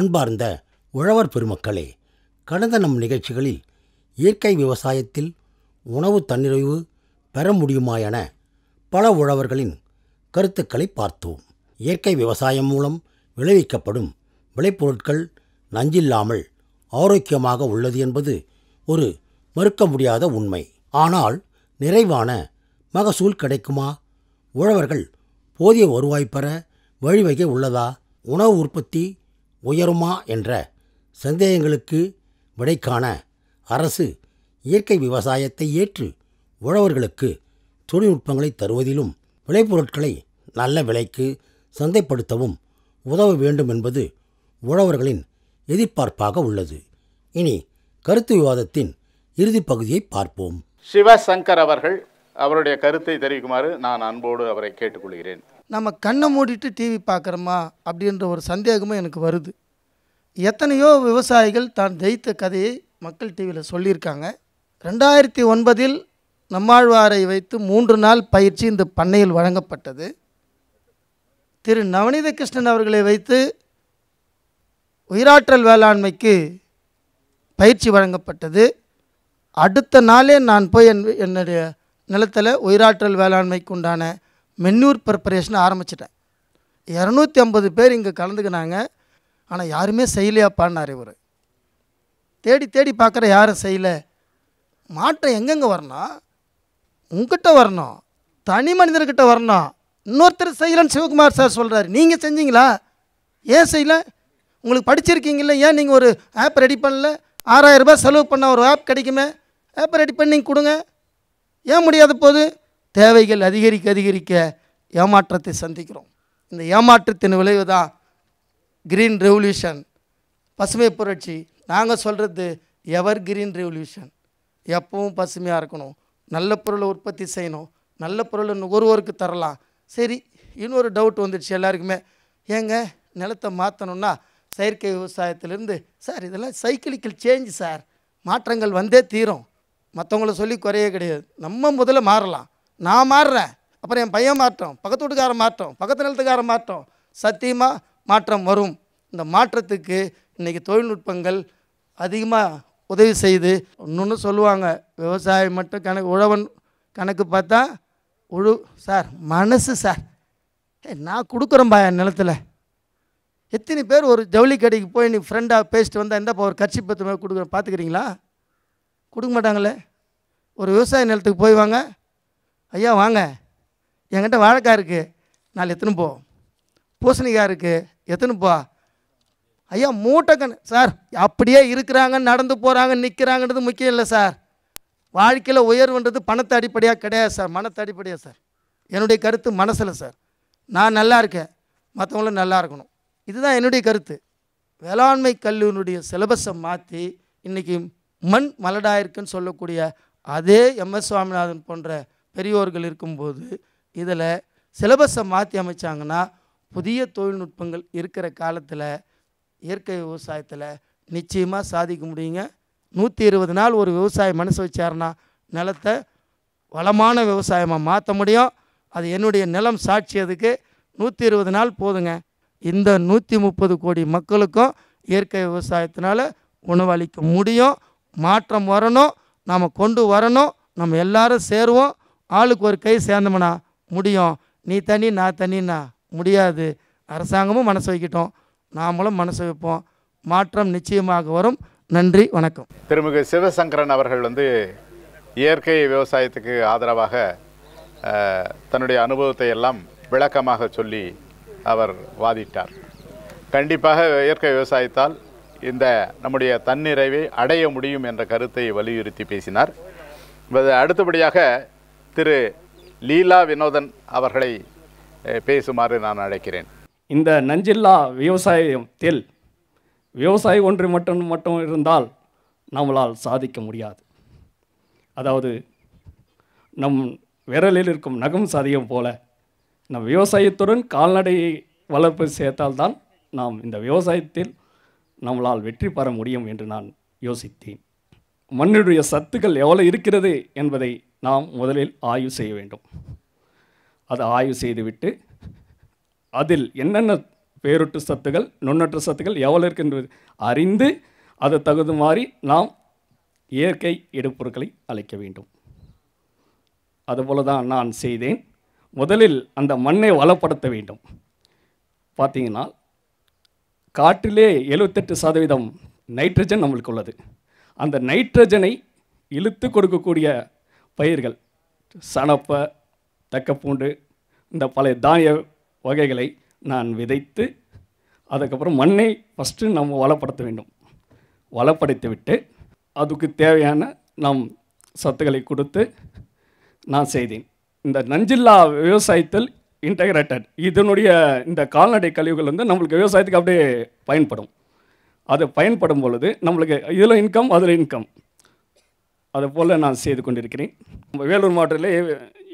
அன்பார்ந்த உழவர் பெருமக்களே கடந்த நம் நிகழ்ச்சிகளில் இயற்கை விவசாயத்தில் உணவு தன்னிறைவு பெற முடியுமா என பல உழவர்களின் கருத்துக்களை பார்த்தோம் இயற்கை விவசாயம் மூலம் விளைவிக்கப்படும் விளைபொருட்கள் நஞ்சில்லாமல் ஆரோக்கியமாக உள்ளது என்பது ஒரு மறுக்க முடியாத உண்மை ஆனால் நிறைவான மகசூல் கிடைக்குமா உழவர்கள் போதிய வருவாய் பெற வழிவகை உள்ளதா உணவு உற்பத்தி உயருமா என்ற சந்தேகங்களுக்கு விடைக்கான அரசு இயற்கை விவசாயத்தை ஏற்று உழவர்களுக்கு தொழில்நுட்பங்களை தருவதிலும் விளைபொருட்களை நல்ல விலைக்கு சந்தைப்படுத்தவும் உதவ வேண்டும் என்பது உழவர்களின் எதிர்பார்ப்பாக உள்ளது இனி கருத்து விவாதத்தின் இறுதி பகுதியை பார்ப்போம் சிவசங்கர் அவர்கள் அவருடைய கருத்தை தெரிவிக்குமாறு நான் அன்போடு அவரை கேட்டுக்கொள்கிறேன் நம்ம கண்ணை மூடிட்டு டிவி பார்க்குறோமா அப்படின்ற ஒரு சந்தேகமும் எனக்கு வருது எத்தனையோ விவசாயிகள் தான் ஜெயித்த கதையை மக்கள் டிவியில் சொல்லியிருக்காங்க ரெண்டாயிரத்தி ஒன்பதில் நம்மாழ்வாரை வைத்து மூன்று நாள் பயிற்சி இந்த பண்ணையில் வழங்கப்பட்டது திரு நவநீத கிருஷ்ணன் அவர்களை வைத்து உயிராற்றல் வேளாண்மைக்கு பயிற்சி வழங்கப்பட்டது அடுத்த நாளே நான் போய் என் என்னுடைய நிலத்தில் உயிராற்றல் வேளாண்மைக்கு உண்டான மென்னூர் ப்ரிப்பரேஷன் ஆரம்பிச்சிட்டேன் இரநூத்தி ஐம்பது பேர் இங்கே கலந்துக்கினாங்க ஆனால் யாருமே செய்யலையாப்பான்னார் இவர் தேடி தேடி பார்க்குற யாரும் செய்யலை மாற்றம் எங்கெங்கே வரணும் உங்ககிட்ட வரணும் தனி மனிதர்கிட்ட வரணும் இன்னொருத்தர் செய்யலன்னு சிவகுமார் சார் சொல்கிறாரு நீங்கள் செஞ்சீங்களா ஏன் செய்யலை உங்களுக்கு படிச்சிருக்கீங்கள ஏன் நீங்கள் ஒரு ஆப் ரெடி பண்ணல ஆறாயிரரூபா செலவு பண்ண ஒரு ஆப் கிடைக்குமே ஆப் ரெடி பண்ணி கொடுங்க ஏன் முடியாத போது தேவைகள் அதிகரிக்க அதிகரிக்க ஏமாற்றத்தை சந்திக்கிறோம் இந்த ஏமாற்றத்தின் விளைவு தான் கிரீன் ரெவல்யூஷன் பசுமை புரட்சி நாங்கள் சொல்கிறது எவர் கிரீன் ரெவல்யூஷன் எப்பவும் பசுமையாக இருக்கணும் நல்ல பொருளை உற்பத்தி செய்யணும் நல்ல பொருள் நுகர்வோருக்கு தரலாம் சரி இன்னொரு டவுட் வந்துடுச்சு எல்லாருக்குமே ஏங்க நிலத்தை மாற்றணும்னா செயற்கை விவசாயத்திலேருந்து சார் இதெல்லாம் சைக்கிளிக்கல் சேஞ்ச் சார் மாற்றங்கள் வந்தே தீரும் மற்றவங்கள சொல்லி குறையே கிடையாது நம்ம முதல்ல மாறலாம் நான் மாறுறேன் அப்புறம் என் பையன் மாற்றம் பக்கத்து வீட்டுக்காரன் மாற்றம் பக்கத்து நிலத்துக்காரன் மாற்றம் சத்தியமாக மாற்றம் வரும் இந்த மாற்றத்துக்கு இன்றைக்கி தொழில்நுட்பங்கள் அதிகமாக உதவி செய்து இன்னொன்று சொல்லுவாங்க விவசாயம் மட்டும் கணக்கு உழவன் கணக்கு பார்த்தா உழு சார் மனசு சார் ஏ நான் கொடுக்குறேன்பா என் நிலத்தில் எத்தனை பேர் ஒரு ஜவுளி கடைக்கு போய் நீ ஃப்ரெண்டாக பேசிட்டு வந்தால் எந்தப்பா ஒரு கட்சி பத்து மாதிரி கொடுக்குறேன் பார்த்துக்கிறீங்களா கொடுக்க மாட்டாங்களே ஒரு விவசாய நிலத்துக்கு போய் வாங்க ஐயா வாங்க என்கிட்ட வாழைக்காய் இருக்குது நாலு எத்தனை போ பூசணிக்காய் இருக்குது எத்தனை போ ஐயா மூட்டை சார் அப்படியே இருக்கிறாங்க நடந்து போகிறாங்க நிற்கிறாங்கன்றது முக்கியம் இல்லை சார் வாழ்க்கையில் உயர்வுன்றது பணத்தை அடிப்படையாக கிடையாது சார் மனத்தை அடிப்படையாக சார் என்னுடைய கருத்து மனசில் சார் நான் நல்லா இருக்கேன் மற்றவங்களும் நல்லா இருக்கணும் இதுதான் என்னுடைய கருத்து வேளாண்மை கல்லூரியினுடைய சிலபஸை மாற்றி இன்றைக்கி மண் மலடாயிருக்குன்னு சொல்லக்கூடிய அதே எம் எஸ் சுவாமிநாதன் போன்ற பெரியோர்கள் இருக்கும்போது இதில் சிலபஸை மாற்றி அமைச்சாங்கன்னா புதிய தொழில்நுட்பங்கள் இருக்கிற காலத்தில் இயற்கை விவசாயத்தில் நிச்சயமாக சாதிக்க முடியுங்க நூற்றி இருபது நாள் ஒரு விவசாய மனசு வச்சாருன்னா நிலத்தை வளமான விவசாயமாக மாற்ற முடியும் அது என்னுடைய நிலம் சாட்சி அதுக்கு நூற்றி இருபது நாள் போதுங்க இந்த நூற்றி முப்பது கோடி மக்களுக்கும் இயற்கை விவசாயத்தினால் உணவளிக்க முடியும் மாற்றம் வரணும் நாம் கொண்டு வரணும் நம்ம எல்லாரும் சேருவோம் ஆளுக்கு ஒரு கை சேர்ந்தோம்னா முடியும் நீ தனி நான் தனின்னா முடியாது அரசாங்கமும் மனசு வைக்கிட்டோம் நாமளும் மனசு வைப்போம் மாற்றம் நிச்சயமாக வரும் நன்றி வணக்கம் திருமிகு சிவசங்கரன் அவர்கள் வந்து இயற்கை விவசாயத்துக்கு ஆதரவாக தன்னுடைய அனுபவத்தை எல்லாம் விளக்கமாக சொல்லி அவர் வாதிட்டார் கண்டிப்பாக இயற்கை விவசாயத்தால் இந்த நம்முடைய தன்னிறைவை அடைய முடியும் என்ற கருத்தை வலியுறுத்தி பேசினார் அடுத்தபடியாக திரு லீலா வினோதன் அவர்களை பேசுமாறு நான் அழைக்கிறேன் இந்த நஞ்சில்லா விவசாயத்தில் விவசாய ஒன்று மட்டும் மட்டும் இருந்தால் நம்மளால் சாதிக்க முடியாது அதாவது நம் விரலில் இருக்கும் நகம் சதியம் போல நம் விவசாயத்துடன் கால்நடை வளர்ப்பு சேர்த்தால்தான் நாம் இந்த விவசாயத்தில் நம்மளால் வெற்றி பெற முடியும் என்று நான் யோசித்தேன் மண்ணுடைய சத்துக்கள் எவ்வளோ இருக்கிறது என்பதை நாம் முதலில் ஆய்வு செய்ய வேண்டும் அதை ஆய்வு செய்துவிட்டு அதில் என்னென்ன பேரொட்டு சத்துக்கள் நுண்ணற்ற சத்துக்கள் எவ்வளோ இருக்கின்றது அறிந்து அதை தகுந்த மாதிரி நாம் இயற்கை எடுப்பொருட்களை அழைக்க வேண்டும் அதுபோல தான் நான் செய்தேன் முதலில் அந்த மண்ணை வளப்படுத்த வேண்டும் பார்த்தீங்கன்னா காற்றிலே எழுபத்தெட்டு சதவீதம் நைட்ரஜன் நம்மளுக்கு உள்ளது அந்த நைட்ரஜனை இழுத்து கொடுக்கக்கூடிய பயிர்கள் சணப்பை தக்கப்பூண்டு இந்த பழைய தானிய வகைகளை நான் விதைத்து அதுக்கப்புறம் மண்ணை ஃபஸ்ட்டு நம்ம வளப்படுத்த வேண்டும் வளப்படுத்தி விட்டு அதுக்கு தேவையான நம் சத்துக்களை கொடுத்து நான் செய்தேன் இந்த நஞ்சில்லா விவசாயத்தில் இன்டகிரேட்டட் இதனுடைய இந்த கால்நடை கழிவுகள் வந்து நம்மளுக்கு விவசாயத்துக்கு அப்படியே பயன்படும் அது பயன்படும் பொழுது நம்மளுக்கு இதில் இன்கம் அதில் இன்கம் அதை போல் நான் செய்து கொண்டிருக்கிறேன் வேலூர் மாவட்டத்தில்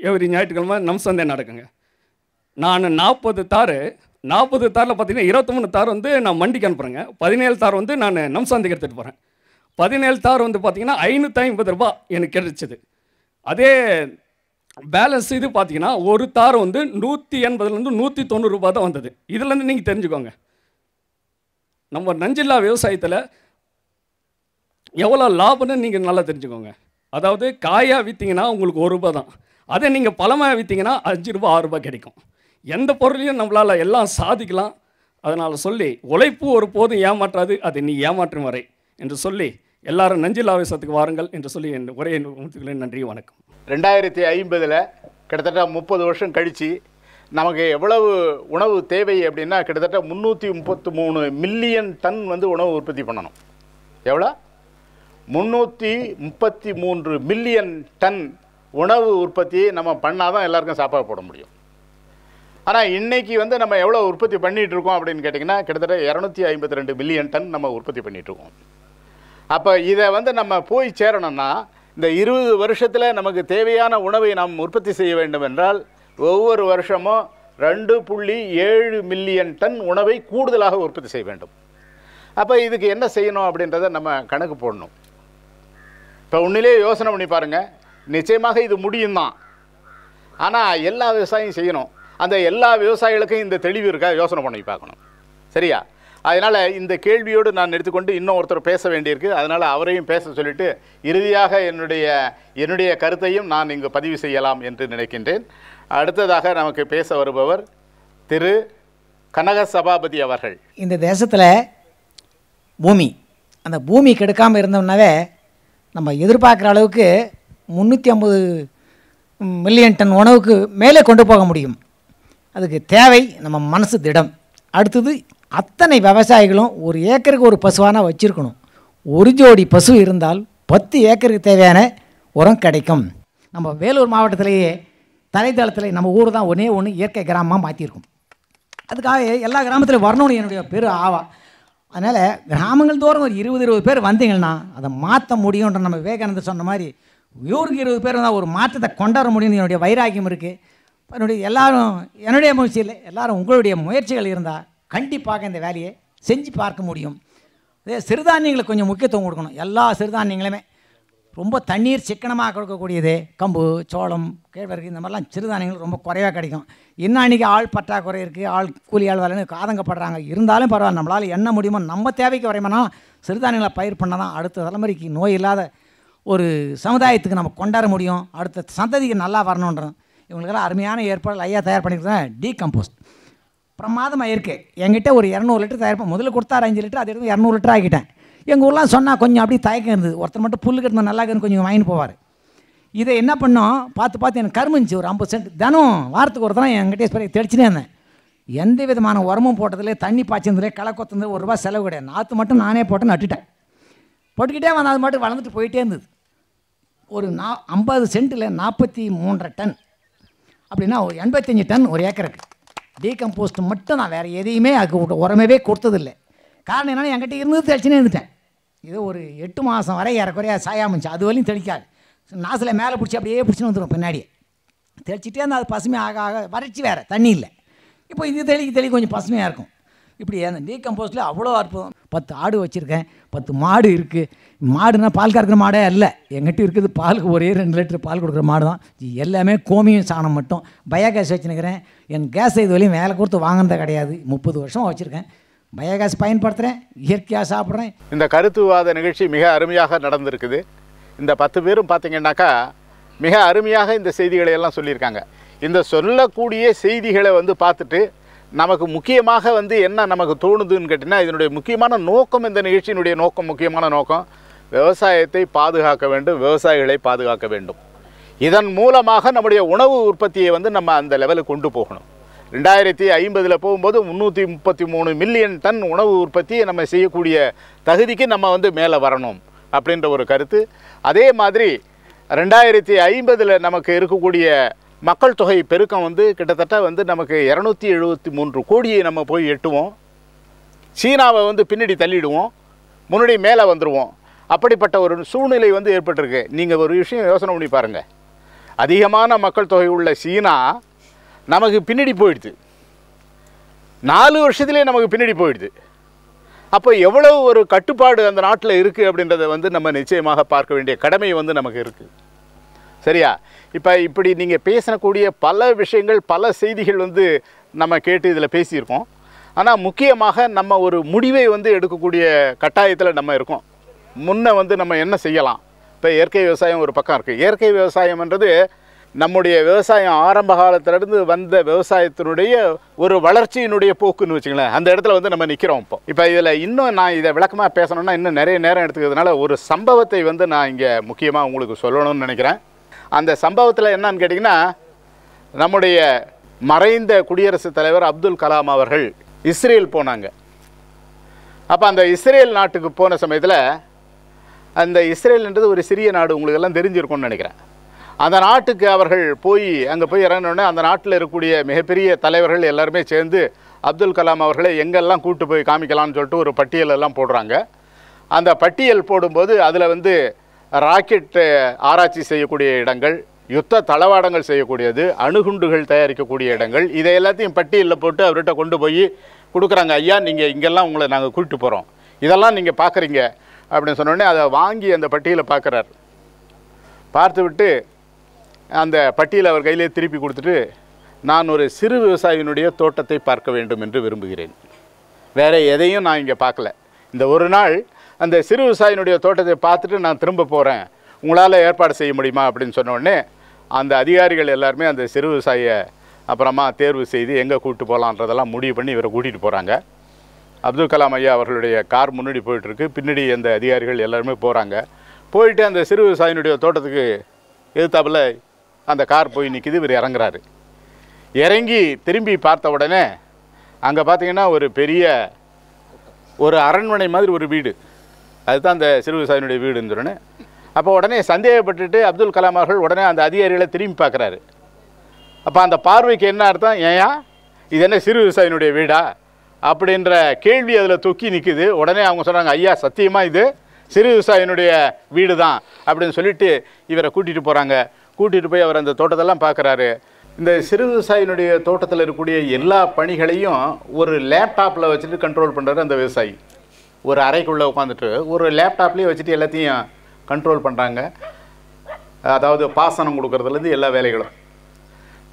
எவரி ஞாயிற்றுக்கிழமை நம் சந்தை நடக்குங்க நான் நாற்பது தார் நாற்பது தாரில் பார்த்தீங்கன்னா இருபத்தொன்று தார் வந்து நான் மண்டிக்கு அனுப்புகிறேங்க பதினேழு தார் வந்து நான் நம் சந்தைக்கு எடுத்துகிட்டு போகிறேன் பதினேழு தார் வந்து பார்த்திங்கன்னா ஐநூற்றி ஐம்பது ரூபா எனக்கு கிடைச்சிது அதே பேலன்ஸ் இது பார்த்தீங்கன்னா ஒரு தார் வந்து நூற்றி எண்பதுலேருந்து நூற்றி தொண்ணூறுரூபா தான் வந்தது இதுலேருந்து நீங்கள் தெரிஞ்சுக்கோங்க நம்ம நஞ்சில்லா விவசாயத்தில் எவ்வளோ லாபம்னு நீங்கள் நல்லா தெரிஞ்சுக்கோங்க அதாவது காயாக விற்றீங்கன்னா உங்களுக்கு ஒரு ரூபா தான் அதே நீங்கள் பழமாக விற்றீங்கன்னா அஞ்சு ரூபா ஆறு ரூபா கிடைக்கும் எந்த பொருளையும் நம்மளால் எல்லாம் சாதிக்கலாம் அதனால் சொல்லி உழைப்பு ஒரு போதும் ஏமாற்றாது அதை நீ ஏமாற்றும் வரை என்று சொல்லி எல்லாரும் நஞ்சில் ஆவேசத்துக்கு வாருங்கள் என்று சொல்லி என் ஒரே முத்துக்களின் நன்றி வணக்கம் ரெண்டாயிரத்தி ஐம்பதில் கிட்டத்தட்ட முப்பது வருஷம் கழித்து நமக்கு எவ்வளவு உணவு தேவை அப்படின்னா கிட்டத்தட்ட முந்நூற்றி முப்பத்து மூணு மில்லியன் டன் வந்து உணவு உற்பத்தி பண்ணணும் எவ்வளோ முந்நூற்றி முப்பத்தி மூன்று மில்லியன் டன் உணவு உற்பத்தி நம்ம பண்ணால் தான் எல்லாருக்கும் சாப்பாடு போட முடியும் ஆனால் இன்றைக்கி வந்து நம்ம எவ்வளோ உற்பத்தி பண்ணிகிட்ருக்கோம் அப்படின்னு கேட்டிங்கன்னா கிட்டத்தட்ட இரநூத்தி ஐம்பத்தி ரெண்டு மில்லியன் டன் நம்ம உற்பத்தி பண்ணிகிட்ருக்கோம் அப்போ இதை வந்து நம்ம போய் சேரணும்னா இந்த இருபது வருஷத்தில் நமக்கு தேவையான உணவை நாம் உற்பத்தி செய்ய வேண்டும் என்றால் ஒவ்வொரு வருஷமும் ரெண்டு புள்ளி ஏழு மில்லியன் டன் உணவை கூடுதலாக உற்பத்தி செய்ய வேண்டும் அப்போ இதுக்கு என்ன செய்யணும் அப்படின்றத நம்ம கணக்கு போடணும் இப்போ உன்னிலே யோசனை பண்ணி பாருங்கள் நிச்சயமாக இது முடியும் தான் ஆனால் எல்லா விவசாயம் செய்யணும் அந்த எல்லா விவசாயிகளுக்கும் இந்த தெளிவு இருக்கா யோசனை பண்ணி பார்க்கணும் சரியா அதனால் இந்த கேள்வியோடு நான் எடுத்துக்கொண்டு இன்னும் ஒருத்தர் பேச வேண்டியிருக்கு அதனால் அவரையும் பேச சொல்லிவிட்டு இறுதியாக என்னுடைய என்னுடைய கருத்தையும் நான் இங்கு பதிவு செய்யலாம் என்று நினைக்கின்றேன் அடுத்ததாக நமக்கு பேச வருபவர் திரு கனக சபாபதி அவர்கள் இந்த தேசத்தில் பூமி அந்த பூமி கெடுக்காமல் இருந்தோம்னாவே நம்ம எதிர்பார்க்குற அளவுக்கு முந்நூற்றி ஐம்பது மில்லியன் டன் உணவுக்கு மேலே கொண்டு போக முடியும் அதுக்கு தேவை நம்ம மனசு திடம் அடுத்தது அத்தனை விவசாயிகளும் ஒரு ஏக்கருக்கு ஒரு பசுவான வச்சுருக்கணும் ஒரு ஜோடி பசு இருந்தால் பத்து ஏக்கருக்கு தேவையான உரம் கிடைக்கும் நம்ம வேலூர் மாவட்டத்திலேயே தலைத்தளத்தில் நம்ம ஊர் தான் ஒன்றே ஒன்று இயற்கை கிராமமாக மாற்றியிருக்கோம் அதுக்காக எல்லா கிராமத்திலும் வரணும்னு என்னுடைய பெரு ஆவா அதனால் கிராமங்கள் தோறும் ஒரு இருபது இருபது பேர் வந்தீங்கன்னா அதை மாற்ற முடியுன்ற நம்ம விவேகானந்தர் சொன்ன மாதிரி ஊருக்கு இருபது பேர் வந்தால் ஒரு மாற்றத்தை கொண்டாட முடியும்னு என்னுடைய வைராக்கியம் இருக்குது என்னுடைய எல்லோரும் என்னுடைய முயற்சியில் எல்லோரும் உங்களுடைய முயற்சிகள் இருந்தால் கண்டிப்பாக இந்த வேலையை செஞ்சு பார்க்க முடியும் இதே சிறுதானியங்களுக்கு கொஞ்சம் முக்கியத்துவம் கொடுக்கணும் எல்லா சிறுதானியங்களுமே ரொம்ப தண்ணீர் சிக்கனமாக கொடுக்கக்கூடியது கம்பு சோளம் கேழ்வரகு இந்த மாதிரிலாம் சிறுதானியங்கள் ரொம்ப குறைவாக கிடைக்கும் என்ன அன்றைக்கி ஆள் பற்றாக்குறை இருக்குது ஆள் கூலி ஆள் வரலன்னு காதங்கப்படுறாங்க இருந்தாலும் பரவாயில்ல நம்மளால் என்ன முடியுமோ நம்ம தேவைக்கு வரையுமோனா சிறுதானியங்களை பயிர் பண்ணால் தான் அடுத்த தலைமுறைக்கு நோய் இல்லாத ஒரு சமுதாயத்துக்கு நம்ம கொண்டாட முடியும் அடுத்த சந்ததிக்கு நல்லா வரணுன்றோம் இவங்களுக்கெல்லாம் அருமையான ஏற்பாடு ஐயா தயார் பண்ணிக்கிறேன் டீகம்போஸ்ட் பிரமாதமாக இருக்குது என்கிட்ட ஒரு இரநூறு லிட்டர் தயாரிப்பேன் முதல்ல கொடுத்தா அஞ்சு லிட்டர் அது இருந்து இரநூறு லிட்டர் ஆகிட்டேன் எங்கள் ஊர்லாம் சொன்னால் கொஞ்சம் அப்படியே தயக்கம் இருந்தது ஒருத்தர் மட்டும் புல் கட்டினா நல்லா இருக்குன்னு கொஞ்சம் வாங்கிட்டு போவார் இதை என்ன பண்ணோம் பார்த்து பார்த்து எனக்கு கருமிச்சு ஒரு ஐம்பது சென்ட் தினம் வாரத்துக்கு ஒரு தரம் என்கிட்ட ஸ்ப்ரே தெடிச்சுனே இருந்தேன் எந்த விதமான உரமும் போட்டதில்ல தண்ணி பாய்ச்சிருந்தது களை கொத்ததில்லை ஒரு ரூபா செலவு கிடையாது நாற்று மட்டும் நானே போட்டு நட்டுட்டேன் போட்டுக்கிட்டே வந்தால் அது மட்டும் வளர்ந்துட்டு போயிட்டே இருந்தது ஒரு நா ஐம்பது சென்ட்டில் நாற்பத்தி மூன்றரை டன் அப்படின்னா ஒரு எண்பத்தஞ்சு டன் ஒரு ஏக்கருக்கு டீகம்போஸ்ட் மட்டும் நான் வேறு எதையுமே அதுக்கு உரமே கொடுத்ததில்லை காரணம் என்னென்னா என்கிட்ட இருந்து தெளிச்சுனே இருந்துட்டேன் இது ஒரு எட்டு மாதம் வரை ஏறக்குறைய சாயாமிச்சு அது வரையும் தெளிக்காது நாசில் மேலே பிடிச்சி அப்படியே பிடிச்சின்னு வந்துடும் பின்னாடியே தெளிச்சிட்டே இருந்தால் அது பசுமை ஆக ஆக வறட்சி வேறு தண்ணி இல்லை இப்போ இது தெளிக்கு தெளி கொஞ்சம் பசுமையாக இருக்கும் இப்படி அந்த கம்போஸ்டில் அவ்வளோ அற்புதம் பத்து ஆடு வச்சுருக்கேன் பத்து மாடு இருக்குது மாடுனா பால் கறக்கிற மாடே அல்ல எங்கிட்ட இருக்குது பாலுக்கு ஒரே ரெண்டு லிட்டர் பால் கொடுக்குற மாடு தான் எல்லாமே கோமியம் சாணம் மட்டும் பயோ கேஸ் வச்சுனுக்கிறேன் என் கேஸ் இது வரையும் வேலை கொடுத்து வாங்கினதே கிடையாது முப்பது வருஷம் வச்சுருக்கேன் பயோகேஸ் பயன்படுத்துகிறேன் இயற்கையாக சாப்பிட்றேன் இந்த கருத்துவாத நிகழ்ச்சி மிக அருமையாக நடந்திருக்குது இந்த பத்து பேரும் பார்த்தீங்கன்னாக்கா மிக அருமையாக இந்த செய்திகளை எல்லாம் சொல்லியிருக்காங்க இந்த சொல்லக்கூடிய செய்திகளை வந்து பார்த்துட்டு நமக்கு முக்கியமாக வந்து என்ன நமக்கு தோணுதுன்னு கேட்டிங்கன்னா இதனுடைய முக்கியமான நோக்கம் இந்த நிகழ்ச்சியினுடைய நோக்கம் முக்கியமான நோக்கம் விவசாயத்தை பாதுகாக்க வேண்டும் விவசாயிகளை பாதுகாக்க வேண்டும் இதன் மூலமாக நம்முடைய உணவு உற்பத்தியை வந்து நம்ம அந்த லெவலுக்கு கொண்டு போகணும் ரெண்டாயிரத்தி ஐம்பதில் போகும்போது முந்நூற்றி முப்பத்தி மூணு மில்லியன் டன் உணவு உற்பத்தியை நம்ம செய்யக்கூடிய தகுதிக்கு நம்ம வந்து மேலே வரணும் அப்படின்ற ஒரு கருத்து அதே மாதிரி ரெண்டாயிரத்தி ஐம்பதில் நமக்கு இருக்கக்கூடிய மக்கள் தொகை பெருக்கம் வந்து கிட்டத்தட்ட வந்து நமக்கு இரநூத்தி எழுபத்தி மூன்று கோடியை நம்ம போய் எட்டுவோம் சீனாவை வந்து பின்னாடி தள்ளிடுவோம் முன்னாடி மேலே வந்துடுவோம் அப்படிப்பட்ட ஒரு சூழ்நிலை வந்து ஏற்பட்டிருக்கு நீங்கள் ஒரு விஷயம் யோசனை பண்ணி பாருங்கள் அதிகமான மக்கள் தொகை உள்ள சீனா நமக்கு பின்னாடி போயிடுது நாலு வருஷத்துலேயே நமக்கு பின்னாடி போயிடுது அப்போ எவ்வளோ ஒரு கட்டுப்பாடு அந்த நாட்டில் இருக்குது அப்படின்றத வந்து நம்ம நிச்சயமாக பார்க்க வேண்டிய கடமை வந்து நமக்கு இருக்குது சரியா இப்போ இப்படி நீங்கள் பேசக்கூடிய பல விஷயங்கள் பல செய்திகள் வந்து நம்ம கேட்டு இதில் பேசியிருக்கோம் ஆனால் முக்கியமாக நம்ம ஒரு முடிவை வந்து எடுக்கக்கூடிய கட்டாயத்தில் நம்ம இருக்கோம் முன்னே வந்து நம்ம என்ன செய்யலாம் இப்போ இயற்கை விவசாயம் ஒரு பக்கம் இருக்குது இயற்கை விவசாயம்ன்றது நம்முடைய விவசாயம் ஆரம்ப காலத்திலிருந்து வந்த விவசாயத்தினுடைய ஒரு வளர்ச்சியினுடைய போக்குன்னு வச்சுங்களேன் அந்த இடத்துல வந்து நம்ம நிற்கிறோம் இப்போ இப்போ இதில் இன்னும் நான் இதை விளக்கமாக பேசணும்னா இன்னும் நிறைய நேரம் எடுத்துக்கிறதுனால ஒரு சம்பவத்தை வந்து நான் இங்கே முக்கியமாக உங்களுக்கு சொல்லணும்னு நினைக்கிறேன் அந்த சம்பவத்தில் என்னன்னு கேட்டிங்கன்னா நம்முடைய மறைந்த குடியரசுத் தலைவர் அப்துல் கலாம் அவர்கள் இஸ்ரேல் போனாங்க அப்போ அந்த இஸ்ரேல் நாட்டுக்கு போன சமயத்தில் அந்த இஸ்ரேல்ன்றது ஒரு சிறிய நாடு உங்களுக்கெல்லாம் தெரிஞ்சிருக்கும்னு நினைக்கிறேன் அந்த நாட்டுக்கு அவர்கள் போய் அங்கே போய் இறங்கினோடனே அந்த நாட்டில் இருக்கக்கூடிய மிகப்பெரிய தலைவர்கள் எல்லாருமே சேர்ந்து அப்துல் கலாம் அவர்களை எங்கெல்லாம் கூப்பிட்டு போய் காமிக்கலாம்னு சொல்லிட்டு ஒரு பட்டியல் எல்லாம் போடுறாங்க அந்த பட்டியல் போடும்போது அதில் வந்து ராக்கெட்டு ஆராய்ச்சி செய்யக்கூடிய இடங்கள் யுத்த தளவாடங்கள் செய்யக்கூடியது அணுகுண்டுகள் தயாரிக்கக்கூடிய இடங்கள் இதை எல்லாத்தையும் பட்டியலில் போட்டு அவர்கிட்ட கொண்டு போய் கொடுக்குறாங்க ஐயா நீங்கள் இங்கெல்லாம் உங்களை நாங்கள் கூப்பிட்டு போகிறோம் இதெல்லாம் நீங்கள் பார்க்குறீங்க அப்படின்னு சொன்னோடனே அதை வாங்கி அந்த பட்டியலை பார்க்குறார் பார்த்துவிட்டு அந்த பட்டியல் அவர் கையிலே திருப்பி கொடுத்துட்டு நான் ஒரு சிறு விவசாயினுடைய தோட்டத்தை பார்க்க வேண்டும் என்று விரும்புகிறேன் வேறு எதையும் நான் இங்கே பார்க்கல இந்த ஒரு நாள் அந்த சிறு விவசாயினுடைய தோட்டத்தை பார்த்துட்டு நான் திரும்ப போகிறேன் உங்களால் ஏற்பாடு செய்ய முடியுமா அப்படின்னு உடனே அந்த அதிகாரிகள் எல்லாருமே அந்த சிறு விவசாயியை அப்புறமா தேர்வு செய்து எங்கே கூப்பிட்டு போகலான்றதெல்லாம் முடிவு பண்ணி இவரை கூட்டிகிட்டு போகிறாங்க அப்துல் கலாம் ஐயா அவர்களுடைய கார் முன்னாடி போயிட்டுருக்கு பின்னாடி அந்த அதிகாரிகள் எல்லாருமே போகிறாங்க போயிட்டு அந்த சிறு விவசாயினுடைய தோட்டத்துக்கு எதிர்த்தாப்பில் அந்த கார் போய் நிற்கிது இவர் இறங்குறாரு இறங்கி திரும்பி பார்த்த உடனே அங்கே பார்த்தீங்கன்னா ஒரு பெரிய ஒரு அரண்மனை மாதிரி ஒரு வீடு அதுதான் அந்த சிறுவிசாயினுடைய வீடுன்னு சொன்னேன் அப்போ உடனே சந்தேகப்பட்டுட்டு அப்துல் கலாம் அவர்கள் உடனே அந்த அதிகாரிகளை திரும்பி பார்க்குறாரு அப்போ அந்த பார்வைக்கு என்ன அர்த்தம் ஏயா இது என்ன சிறு விவசாயினுடைய வீடா அப்படின்ற கேள்வி அதில் தொக்கி நிற்குது உடனே அவங்க சொல்கிறாங்க ஐயா சத்தியமாக இது சிறு விவசாயினுடைய வீடு தான் அப்படின்னு சொல்லிட்டு இவரை கூட்டிகிட்டு போகிறாங்க கூட்டிகிட்டு போய் அவர் அந்த தோட்டத்தெல்லாம் பார்க்குறாரு இந்த சிறு விவசாயினுடைய தோட்டத்தில் இருக்கக்கூடிய எல்லா பணிகளையும் ஒரு லேப்டாப்பில் வச்சுட்டு கண்ட்ரோல் பண்ணுறாரு அந்த விவசாயி ஒரு அறைக்குள்ளே உட்காந்துட்டு ஒரு லேப்டாப்லேயே வச்சுட்டு எல்லாத்தையும் கண்ட்ரோல் பண்ணுறாங்க அதாவது பாசனம் கொடுக்குறதுலேருந்து எல்லா வேலைகளும்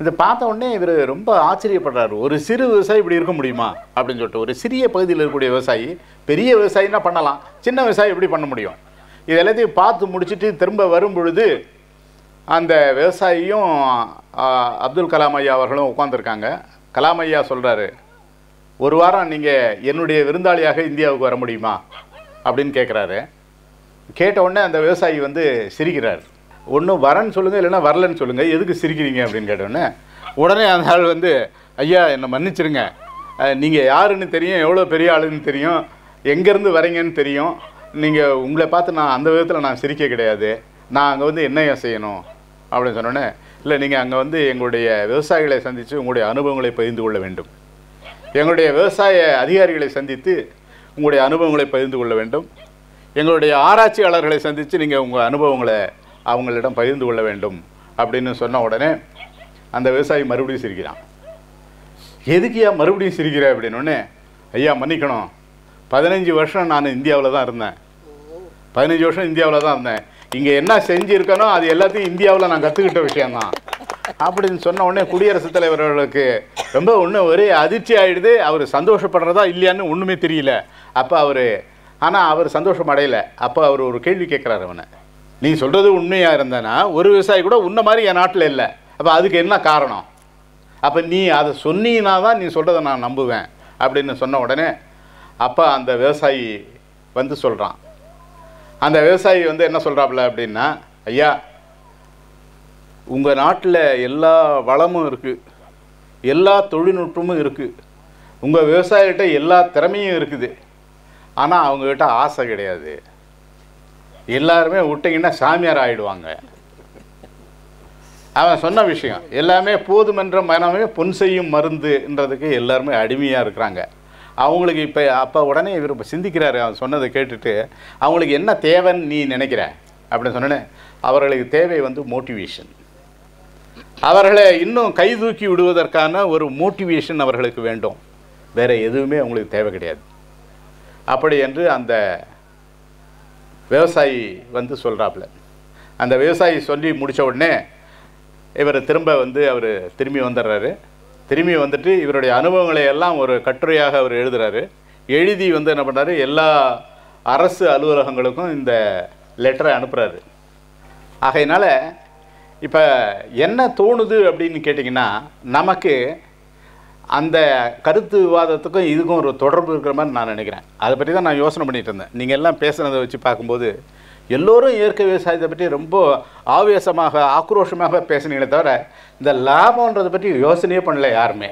இது பார்த்த உடனே இவர் ரொம்ப ஆச்சரியப்படுறாரு ஒரு சிறு விவசாயி இப்படி இருக்க முடியுமா அப்படின்னு சொல்லிட்டு ஒரு சிறிய பகுதியில் இருக்கக்கூடிய விவசாயி பெரிய விவசாயின்னா பண்ணலாம் சின்ன விவசாயி எப்படி பண்ண முடியும் இது எல்லாத்தையும் பார்த்து முடிச்சுட்டு திரும்ப வரும் பொழுது அந்த விவசாயியும் அப்துல் கலாம் ஐயா அவர்களும் உட்காந்துருக்காங்க கலாம் ஐயா சொல்கிறாரு ஒரு வாரம் நீங்கள் என்னுடைய விருந்தாளியாக இந்தியாவுக்கு வர முடியுமா அப்படின்னு கேட்குறாரு கேட்ட உடனே அந்த விவசாயி வந்து சிரிக்கிறார் ஒன்றும் வரேன்னு சொல்லுங்கள் இல்லைன்னா வரலன்னு சொல்லுங்கள் எதுக்கு சிரிக்கிறீங்க அப்படின்னு கேட்டோடனே உடனே அந்த ஆள் வந்து ஐயா என்னை மன்னிச்சிருங்க நீங்கள் யாருன்னு தெரியும் எவ்வளோ பெரிய ஆளுன்னு தெரியும் எங்கேருந்து வரீங்கன்னு தெரியும் நீங்கள் உங்களை பார்த்து நான் அந்த விதத்தில் நான் சிரிக்க கிடையாது நான் அங்கே வந்து என்னையா செய்யணும் அப்படின்னு சொன்னோன்னே இல்லை நீங்கள் அங்கே வந்து எங்களுடைய விவசாயிகளை சந்தித்து உங்களுடைய அனுபவங்களை பகிர்ந்து கொள்ள வேண்டும் எங்களுடைய விவசாய அதிகாரிகளை சந்தித்து உங்களுடைய அனுபவங்களை பகிர்ந்து கொள்ள வேண்டும் எங்களுடைய ஆராய்ச்சியாளர்களை சந்தித்து நீங்கள் உங்கள் அனுபவங்களை அவங்களிடம் பகிர்ந்து கொள்ள வேண்டும் அப்படின்னு சொன்ன உடனே அந்த விவசாயி மறுபடியும் சிரிக்கிறான் எதுக்கு ஏன் மறுபடியும் சிரிக்கிற அப்படின்னோடனே ஐயா மன்னிக்கணும் பதினஞ்சு வருஷம் நான் இந்தியாவில் தான் இருந்தேன் பதினஞ்சு வருஷம் இந்தியாவில் தான் இருந்தேன் இங்கே என்ன செஞ்சுருக்கனோ அது எல்லாத்தையும் இந்தியாவில் நான் கற்றுக்கிட்ட விஷயந்தான் அப்படின்னு சொன்ன உடனே குடியரசுத் தலைவர்களுக்கு ரொம்ப ஒன்றும் ஒரே அதிர்ச்சி ஆகிடுது அவர் சந்தோஷப்படுறதா இல்லையான்னு ஒன்றுமே தெரியல அப்போ அவர் ஆனால் அவர் சந்தோஷம் அடையலை அப்போ அவர் ஒரு கேள்வி கேட்குறாரு அவனை நீ சொல்கிறது உண்மையாக இருந்தனா ஒரு விவசாயி கூட உன்ன மாதிரி என் நாட்டில் இல்லை அப்போ அதுக்கு என்ன காரணம் அப்போ நீ அதை சொன்னீங்கன்னா தான் நீ சொல்கிறத நான் நம்புவேன் அப்படின்னு சொன்ன உடனே அப்போ அந்த விவசாயி வந்து சொல்கிறான் அந்த விவசாயி வந்து என்ன சொல்கிறாப்புல அப்படின்னா ஐயா உங்கள் நாட்டில் எல்லா வளமும் இருக்குது எல்லா தொழில்நுட்பமும் இருக்குது உங்கள் விவசாயிகிட்ட எல்லா திறமையும் இருக்குது ஆனால் அவங்கக்கிட்ட ஆசை கிடையாது எல்லாருமே விட்டிங்கன்னா சாமியார் ஆகிடுவாங்க அவன் சொன்ன விஷயம் எல்லாமே போதுமென்ற மனமே பொன் செய்யும் மருந்துன்றதுக்கு எல்லாருமே அடிமையாக இருக்கிறாங்க அவங்களுக்கு இப்போ அப்போ உடனே இவர் சிந்திக்கிறாரு அவர் சொன்னதை கேட்டுட்டு அவங்களுக்கு என்ன தேவைன்னு நீ நினைக்கிற அப்படின்னு சொன்னேன் அவர்களுக்கு தேவை வந்து மோட்டிவேஷன் அவர்களை இன்னும் கை தூக்கி விடுவதற்கான ஒரு மோட்டிவேஷன் அவர்களுக்கு வேண்டும் வேறு எதுவுமே அவங்களுக்கு தேவை கிடையாது அப்படி என்று அந்த விவசாயி வந்து சொல்கிறாப்புல அந்த விவசாயி சொல்லி முடித்த உடனே இவர் திரும்ப வந்து அவர் திரும்பி வந்துடுறாரு திரும்பி வந்துட்டு இவருடைய அனுபவங்களை எல்லாம் ஒரு கட்டுரையாக அவர் எழுதுகிறாரு எழுதி வந்து என்ன பண்ணுறாரு எல்லா அரசு அலுவலகங்களுக்கும் இந்த லெட்டரை அனுப்புகிறாரு ஆகையினால் இப்போ என்ன தோணுது அப்படின்னு கேட்டிங்கன்னா நமக்கு அந்த கருத்து விவாதத்துக்கும் இதுக்கும் ஒரு தொடர்பு இருக்கிற மாதிரி நான் நினைக்கிறேன் அதை பற்றி தான் நான் யோசனை பண்ணிகிட்டு இருந்தேன் நீங்கள் எல்லாம் பேசுனதை வச்சு பார்க்கும்போது எல்லோரும் இயற்கை விவசாயத்தை பற்றி ரொம்ப ஆவேசமாக ஆக்ரோஷமாக பேசினீங்களே தவிர இந்த லாபம்ன்றதை பற்றி யோசனையே பண்ணல யாருமே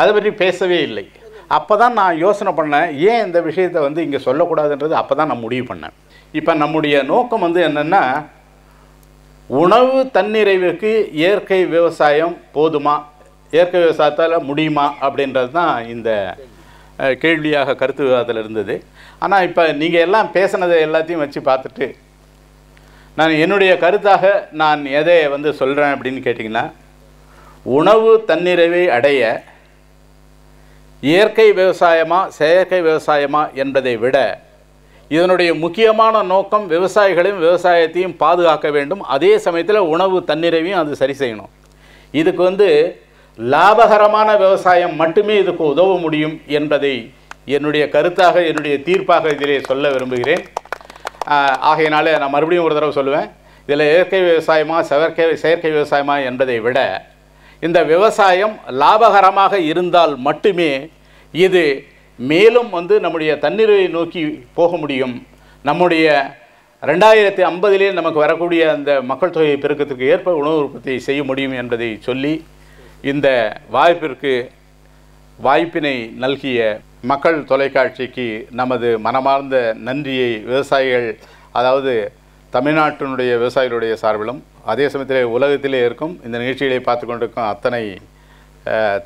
அதை பற்றி பேசவே இல்லை அப்போ தான் நான் யோசனை பண்ணேன் ஏன் இந்த விஷயத்தை வந்து இங்கே சொல்லக்கூடாதுன்றது அப்போ தான் நான் முடிவு பண்ணேன் இப்போ நம்முடைய நோக்கம் வந்து என்னென்னா உணவு தன்னிறைவுக்கு இயற்கை விவசாயம் போதுமா இயற்கை விவசாயத்தால் முடியுமா அப்படின்றது தான் இந்த கேள்வியாக கருத்து விவாதத்தில் இருந்தது ஆனால் இப்போ நீங்கள் எல்லாம் பேசினதை எல்லாத்தையும் வச்சு பார்த்துட்டு நான் என்னுடைய கருத்தாக நான் எதை வந்து சொல்கிறேன் அப்படின்னு கேட்டிங்கன்னா உணவு தன்னிறைவை அடைய இயற்கை விவசாயமா செயற்கை விவசாயமா என்பதை விட இதனுடைய முக்கியமான நோக்கம் விவசாயிகளையும் விவசாயத்தையும் பாதுகாக்க வேண்டும் அதே சமயத்தில் உணவு தன்னிறைவையும் அது சரி செய்யணும் இதுக்கு வந்து லாபகரமான விவசாயம் மட்டுமே இதுக்கு உதவ முடியும் என்பதை என்னுடைய கருத்தாக என்னுடைய தீர்ப்பாக இதிலே சொல்ல விரும்புகிறேன் ஆகையினால நான் மறுபடியும் ஒரு தடவை சொல்லுவேன் இதில் இயற்கை விவசாயமா செயற்கை செயற்கை விவசாயமா என்பதை விட இந்த விவசாயம் லாபகரமாக இருந்தால் மட்டுமே இது மேலும் வந்து நம்முடைய தண்ணீரை நோக்கி போக முடியும் நம்முடைய ரெண்டாயிரத்தி ஐம்பதிலே நமக்கு வரக்கூடிய அந்த மக்கள் தொகை பெருக்கத்துக்கு ஏற்ப உணவு உற்பத்தியை செய்ய முடியும் என்பதை சொல்லி இந்த வாய்ப்பிற்கு வாய்ப்பினை நல்கிய மக்கள் தொலைக்காட்சிக்கு நமது மனமார்ந்த நன்றியை விவசாயிகள் அதாவது தமிழ்நாட்டினுடைய விவசாயிகளுடைய சார்பிலும் அதே சமயத்தில் உலகத்திலே இருக்கும் இந்த நிகழ்ச்சிகளை பார்த்து கொண்டிருக்கும் அத்தனை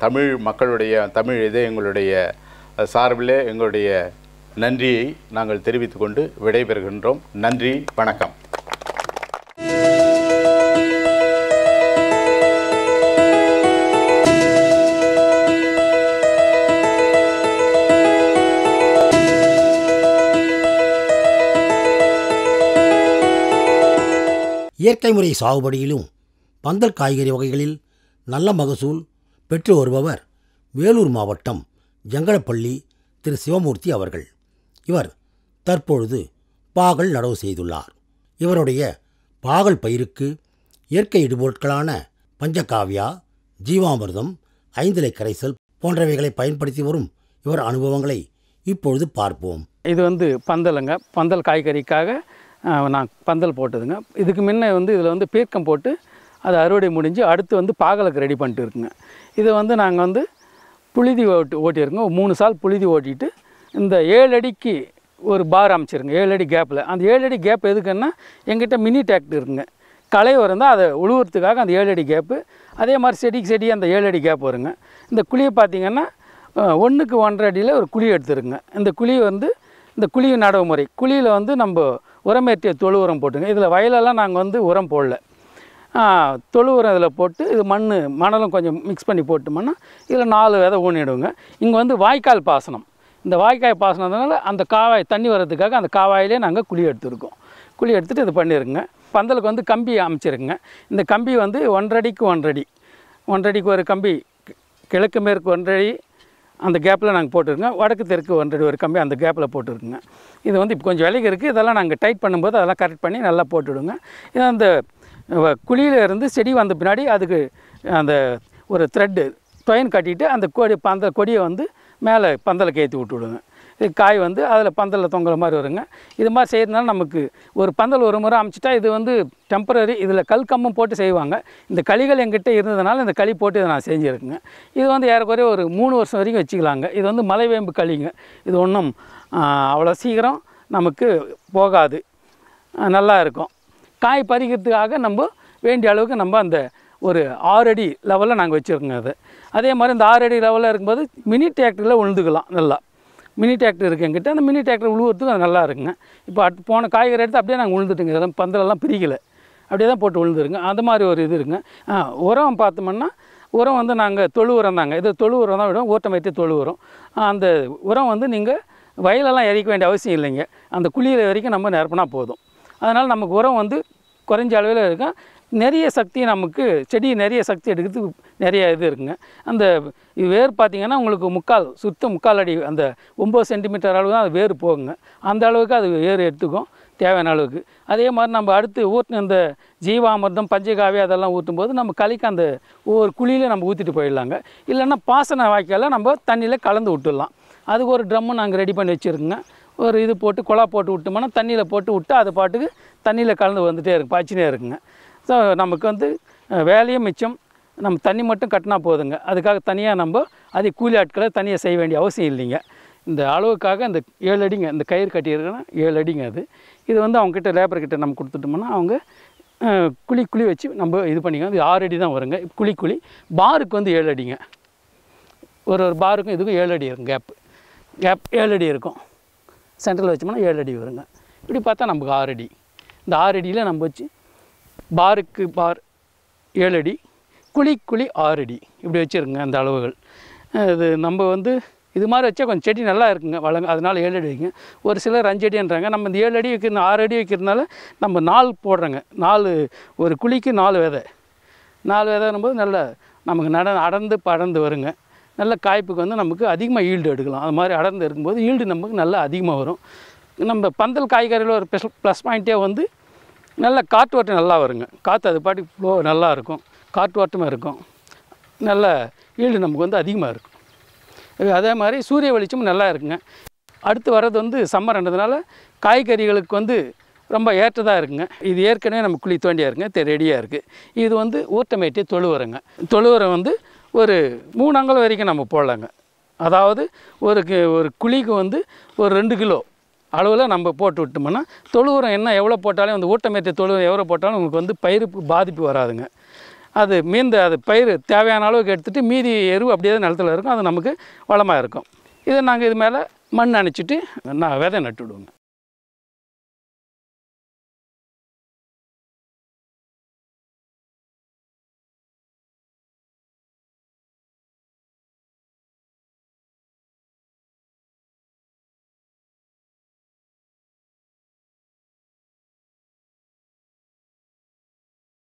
தமிழ் மக்களுடைய தமிழ் இதே எங்களுடைய சார்பிலே எங்களுடைய நன்றியை நாங்கள் தெரிவித்து கொண்டு விடைபெறுகின்றோம் நன்றி வணக்கம் இயற்கை முறை சாகுபடியிலும் பந்தல் காய்கறி வகைகளில் நல்ல மகசூல் பெற்று வருபவர் வேலூர் மாவட்டம் ஜங்கடப்பள்ளி திரு சிவமூர்த்தி அவர்கள் இவர் தற்பொழுது பாகல் நடவு செய்துள்ளார் இவருடைய பாகல் பயிருக்கு இயற்கை இடுபொருட்களான பஞ்சகாவியா ஜீவாமிர்தம் ஐந்திலை கரைசல் போன்றவைகளை பயன்படுத்தி வரும் இவர் அனுபவங்களை இப்பொழுது பார்ப்போம் இது வந்து பந்தலுங்க பந்தல் காய்கறிக்காக நான் பந்தல் போட்டதுங்க இதுக்கு முன்னே வந்து இதில் வந்து பீர்க்கம் போட்டு அதை அறுவடை முடிஞ்சு அடுத்து வந்து பாகலுக்கு ரெடி பண்ணிட்டு இருக்குங்க இதை வந்து நாங்கள் வந்து புழுதி ஓட்டி ஓட்டியிருக்கோம் மூணு சால் புழுதி ஓட்டிட்டு இந்த ஏழு அடிக்கு ஒரு பார் அமைச்சிருங்க ஏழு அடி கேப்பில் அந்த ஏழு அடி கேப் எதுக்குன்னா எங்கிட்ட மினி டிராக்டர் இருக்குங்க களை தான் அதை உழுவுறதுக்காக அந்த ஏழு அடி கேப்பு அதே மாதிரி செடிக்கு செடி அந்த ஏழு அடி கேப் வருங்க இந்த குழியை பார்த்திங்கன்னா ஒன்றுக்கு ஒன்றரை அடியில் ஒரு குழி எடுத்துருங்க இந்த குழி வந்து இந்த குழி நடவுமுறை குழியில் வந்து நம்ம உரமேற்றிய தொழு உரம் போட்டுங்க இதில் வயலெல்லாம் நாங்கள் வந்து உரம் போடல தொழு உரம் இதில் போட்டு இது மண் மணலும் கொஞ்சம் மிக்ஸ் பண்ணி போட்டுமுன்னா இதில் நாலு விதை ஊனிடுவோங்க இங்கே வந்து வாய்க்கால் பாசனம் இந்த வாய்க்கால் பாசனதுனால அந்த காவாய் தண்ணி வர்றதுக்காக அந்த காவாயிலே நாங்கள் குழி எடுத்துருக்கோம் குழி எடுத்துகிட்டு இது பண்ணிருங்க பந்தலுக்கு வந்து கம்பி அமைச்சிருக்குங்க இந்த கம்பி வந்து ஒன்றடிக்கு ஒன்றடி ஒன்றடிக்கு ஒரு கம்பி கிழக்கு மேற்கு ஒன்றடி அந்த கேப்பில் நாங்கள் போட்டுருங்க வடக்கு தெற்கு ஒன்றடி ஒரு கம்பி அந்த கேப்பில் போட்டிருக்குங்க இது வந்து இப்போ கொஞ்சம் விலைக்கு இருக்குது இதெல்லாம் நாங்கள் டைட் பண்ணும்போது அதெல்லாம் கரெக்ட் பண்ணி நல்லா போட்டுவிடுங்க இது அந்த இருந்து செடி வந்த பின்னாடி அதுக்கு அந்த ஒரு த்ரெட்டு தொயன் கட்டிட்டு அந்த கொடி பந்த கொடியை வந்து மேலே பந்தலுக்கு ஏற்றி விடுங்க இது காய் வந்து அதில் பந்தலில் தொங்குற மாதிரி வருங்க இது மாதிரி செய்கிறதுனால நமக்கு ஒரு பந்தல் ஒரு முறை அமைச்சிட்டா இது வந்து டெம்பரரி இதில் கல் கம்பம் போட்டு செய்வாங்க இந்த களிகள் எங்கிட்ட இருந்ததுனால இந்த களி போட்டு இதை நான் செஞ்சுருக்குங்க இது வந்து ஏறக்குறைய ஒரு மூணு வருஷம் வரைக்கும் வச்சுக்கலாங்க இது வந்து மலைவேம்பு களிங்க இது ஒன்றும் அவ்வளோ சீக்கிரம் நமக்கு போகாது நல்லா இருக்கும் காய் பறிக்கிறதுக்காக நம்ம வேண்டிய அளவுக்கு நம்ம அந்த ஒரு ஆறு அடி லெவலில் நாங்கள் வச்சுருக்கோங்க அது அதே மாதிரி இந்த ஆறு அடி லெவலில் இருக்கும்போது மினி டிராக்டரில் உழுந்துக்கலாம் நல்லா மினி டிராக்டர் இருக்குது எங்கிட்ட அந்த மினி டிராக்டர் உழுவுறதுக்கு அது நல்லா இருக்குங்க இப்போ அட் போன காய்கறி எடுத்து அப்படியே நாங்கள் உழுந்துட்டுங்க இதெல்லாம் பந்தலெல்லாம் பிரிக்கலை அப்படியே தான் போட்டு உழுந்துருங்க அந்த மாதிரி ஒரு இது இருக்குங்க உரம் பார்த்தோம்னா உரம் வந்து நாங்கள் தொழு உரம் தாங்க இது தொழு உரம் தான் விடும் ஓட்டம் வைத்து தொழு உரம் அந்த உரம் வந்து நீங்கள் வயலெல்லாம் இறக்க வேண்டிய அவசியம் இல்லைங்க அந்த குழியில் வரைக்கும் நம்ம நிரப்புனா போதும் அதனால் நமக்கு உரம் வந்து குறைஞ்ச அளவில் இருக்கும் நிறைய சக்தி நமக்கு செடி நிறைய சக்தி எடுக்கிறதுக்கு நிறைய இது இருக்குங்க அந்த வேர் பார்த்திங்கன்னா உங்களுக்கு முக்கால் சுத்த முக்கால் அடி அந்த ஒம்பது சென்டிமீட்டர் அளவு தான் அது வேர் போகுங்க அந்த அளவுக்கு அது வேர் எடுத்துக்கும் தேவையான அளவுக்கு அதே மாதிரி நம்ம அடுத்து ஊற்றின இந்த ஜீவாமிர்தம் பஞ்சகாவி அதெல்லாம் ஊற்றும் போது நம்ம கலைக்கு அந்த ஒவ்வொரு குழியில் நம்ம ஊற்றிட்டு போயிடலாங்க இல்லைன்னா பாசன வாய்க்கால் நம்ம தண்ணியில் கலந்து விட்டுடலாம் அதுக்கு ஒரு ட்ரம்மு நாங்கள் ரெடி பண்ணி வச்சுருக்கோங்க ஒரு இது போட்டு குழா போட்டு விட்டோம்னா தண்ணியில் போட்டு விட்டு அது பாட்டுக்கு தண்ணியில் கலந்து வந்துகிட்டே இருக்கும் பாய்ச்சினே இருக்குங்க ஸோ நமக்கு வந்து வேலையும் மிச்சம் நம்ம தண்ணி மட்டும் கட்டினா போதுங்க அதுக்காக தனியாக நம்ம அதே கூலி ஆட்களை தனியாக செய்ய வேண்டிய அவசியம் இல்லைங்க இந்த அளவுக்காக இந்த ஏழு அடிங்க இந்த கயிறு கட்டியிருக்கேன்னா ஏழு அடிங்க அது இது வந்து லேபர் லேபர்கிட்ட நம்ம கொடுத்துட்டோம்னா அவங்க குழி குழி வச்சு நம்ம இது பண்ணிக்கோ இது ஆறு அடி தான் வருங்க குழி குழி பாருக்கு வந்து ஏழு அடிங்க ஒரு ஒரு பாருக்கும் இதுக்கும் ஏழு அடி இருக்கும் கேப் கேப் ஏழு அடி இருக்கும் சென்டரில் வச்சோம்னா ஏழு அடி வருங்க இப்படி பார்த்தா நமக்கு ஆறு அடி இந்த ஆறு அடியில் நம்ம வச்சு பாருக்கு பார் ஏழு அடி குழி குழி ஆறு அடி இப்படி வச்சுருங்க அந்த அளவுகள் இது நம்ம வந்து இது மாதிரி வச்சா கொஞ்சம் செடி நல்லா இருக்குங்க வளங்க அதனால் ஏழு அடி வைங்க ஒரு சிலர் அஞ்சு அடின்றாங்க நம்ம இந்த ஏழு அடி வைக்கிற ஆறு அடி வைக்கிறதுனால நம்ம நாலு போடுறோங்க நாலு ஒரு குழிக்கு நாலு விதை நாலு விதைன்னும்போது நல்ல நமக்கு நட அடர்ந்து படர்ந்து வருங்க நல்ல காய்ப்புக்கு வந்து நமக்கு அதிகமாக ஈல்டு எடுக்கலாம் அது மாதிரி அடர்ந்து இருக்கும்போது ஈல்டு நமக்கு நல்லா அதிகமாக வரும் நம்ம பந்தல் காய்கறியில் ஒரு ப்ளஸ் ப்ளஸ் பாயிண்ட்டே வந்து நல்ல காற்றோட்டம் நல்லா வருங்க காற்று அது பாட்டி ஃப்ளோ நல்லா இருக்கும் காற்றோட்டமாக இருக்கும் நல்ல ஈடு நமக்கு வந்து அதிகமாக இருக்கும் அதே மாதிரி சூரிய வெளிச்சமும் நல்லா இருக்குங்க அடுத்து வர்றது வந்து சம்மர்ன்றதுனால காய்கறிகளுக்கு வந்து ரொம்ப ஏற்றதாக இருக்குங்க இது ஏற்கனவே நம்ம குழி தோண்டியாக இருக்குங்க ரெடியாக இருக்குது இது வந்து ஊட்டமேட்டி தொழுவரங்க தொழுவரம் வந்து ஒரு மூணு வரைக்கும் நம்ம போடலாங்க அதாவது ஒரு ஒரு குழிக்கு வந்து ஒரு ரெண்டு கிலோ அளவில் நம்ம போட்டு விட்டோம்னா தொழுவுரம் என்ன எவ்வளோ போட்டாலும் அந்த ஊட்டமேத்திய தொழு எவ்வளோ போட்டாலும் உங்களுக்கு வந்து பயிருக்கு பாதிப்பு வராதுங்க அது மீந்த அது பயிர் தேவையான அளவுக்கு எடுத்துகிட்டு மீதி எரு அப்படியே நிலத்தில் இருக்கும் அது நமக்கு வளமாக இருக்கும் இதை நாங்கள் இது மேலே மண் அணைச்சிட்டு நான் விதை நட்டு விடுவோங்க